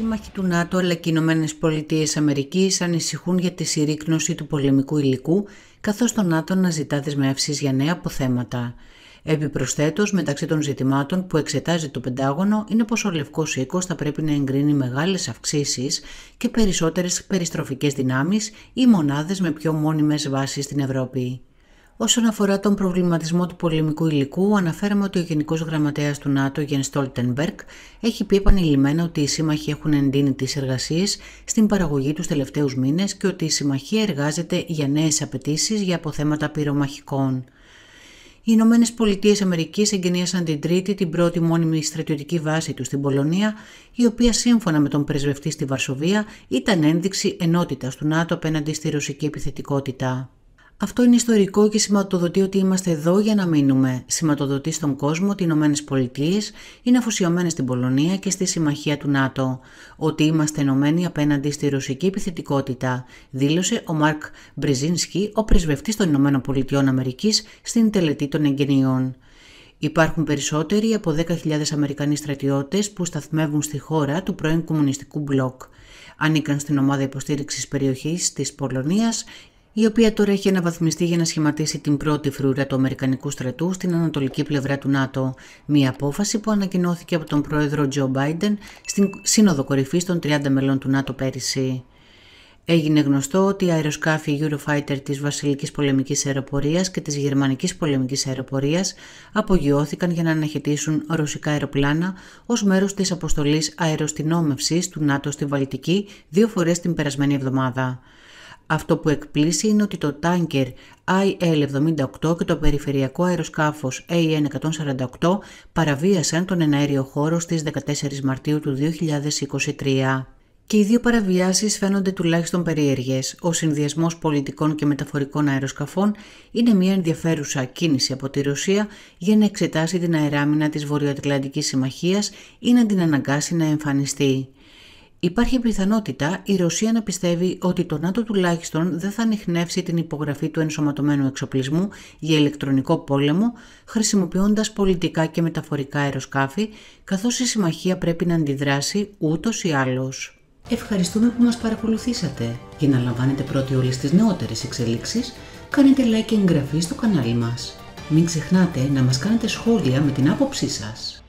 σύμμαχοι του ΝΑΤΟ αλλά και οι Ηνωμένες Πολιτείες Αμερικής ανησυχούν για τη συρρήκνωση του πολεμικού υλικού, καθώς το ΝΑΤΟ αναζητά δεσμεύσεις για νέα αποθέματα. Επιπροσθέτως, μεταξύ των ζητημάτων που εξετάζει το Πεντάγωνο είναι πως ο Λευκός Οίκος θα πρέπει να εγκρίνει μεγάλες αυξήσεις και περισσότερες περιστροφικές δυνάμεις ή μονάδες με πιο μόνιμες βάσεις στην Ευρώπη. Όσον αφορά τον προβληματισμό του πολεμικού υλικού, αναφέραμε ότι ο Γενικός Γραμματέας του ΝΑΤΟ, Γεν Στόλτενμπεργκ, έχει πει επανειλημμένα ότι οι σύμμαχοι έχουν εντείνει τις εργασίες στην παραγωγή τους τελευταίους μήνες και ότι η συμμαχία εργάζεται για νέες απαιτήσεις για αποθέματα πυρομαχικών. Οι Ηνωμένες Πολιτείες Αμερικής εγκαινίασαν την Τρίτη την πρώτη μόνιμη στρατιωτική βάση τους στην Πολωνία, η οποία σύμφωνα με τον πρεσβευτή στη Βαρσοβία ήταν ένδειξη ενότητας του ΝΑΤΟ απέναντι στη ρωσική επιθετικότητα. Αυτό είναι ιστορικό και σηματοδοτεί ότι είμαστε εδώ για να μείνουμε. Σηματοδοτεί στον κόσμο ότι οι Ηνωμένες Πολιτείες είναι αφοσιωμένες στην Πολωνία και στη συμμαχία του ΝΑΤΟ. Ότι είμαστε ενωμένοι απέναντι στη ρωσική επιθετικότητα, δήλωσε ο Μαρκ Μπριζίνσκι, ο πρεσβευτής των Ηνωμένων Πολιτειών Αμερικής, στην τελετή των εγγενειών. Υπάρχουν περισσότεροι από 10.000 Αμερικανοί στρατιώτες που σταθμεύουν στη χώρα του πρώην κομμουνιστικού μπλοκ. Ανήκαν στην ομάδα υποστήριξης περιοχής της Πολωνίας η οποία τώρα έχει αναβαθμιστεί για να σχηματίσει την πρώτη φρούρα του Αμερικανικού στρατού στην ανατολική πλευρά του ΝΑΤΟ, μια απόφαση που ανακοινώθηκε από τον πρόεδρο Τζο Μπάιντεν στην Σύνοδο Κορυφής των 30 μελών του ΝΑΤΟ πέρυσι. Έγινε γνωστό ότι οι αεροσκάφοι Eurofighter της Βασιλικής Πολεμικής Αεροπορίας και της Γερμανικής Πολεμικής Αεροπορίας απογειώθηκαν για να αναχαιτήσουν ρωσικά αεροπλάνα ως μέρος της αποστολής αεροστινόμευσης του ΝΑΤΟ στη Βαλτική δύο φορές την περασμένη εβδομάδα. Αυτό που εκπλήσει είναι ότι το τάνκερ IL-78 και το περιφερειακό αεροσκάφος AN-148 παραβίασαν τον εναέριο χώρο στις 14 Μαρτίου του 2023. Και οι δύο παραβιάσεις φαίνονται τουλάχιστον περίεργες. Ο συνδυασμός πολιτικών και μεταφορικών αεροσκαφών είναι μια ενδιαφέρουσα κίνηση από τη Ρωσία για να εξετάσει την αεράμινα της Βορειοατλαντικής Συμμαχίας ή να την αναγκάσει να εμφανιστεί. Υπάρχει πιθανότητα η Ρωσία να πιστεύει ότι το ΝΑΤΟ τουλάχιστον δεν θα ανοιχνεύσει την υπογραφή του ενσωματωμένου εξοπλισμού για ηλεκτρονικό πόλεμο, χρησιμοποιώντας πολιτικά και μεταφορικά αεροσκάφη, καθώς η συμμαχία πρέπει να αντιδράσει ούτως ή άλλως. Ευχαριστούμε που μας παρακολουθήσατε. Για να λαμβάνετε πρώτοι όλες τις νεότερες εξελίξεις, κάνετε like και εγγραφή στο κανάλι μας. Μην ξεχνάτε να μας κάνετε σχόλια με την άποψή σας.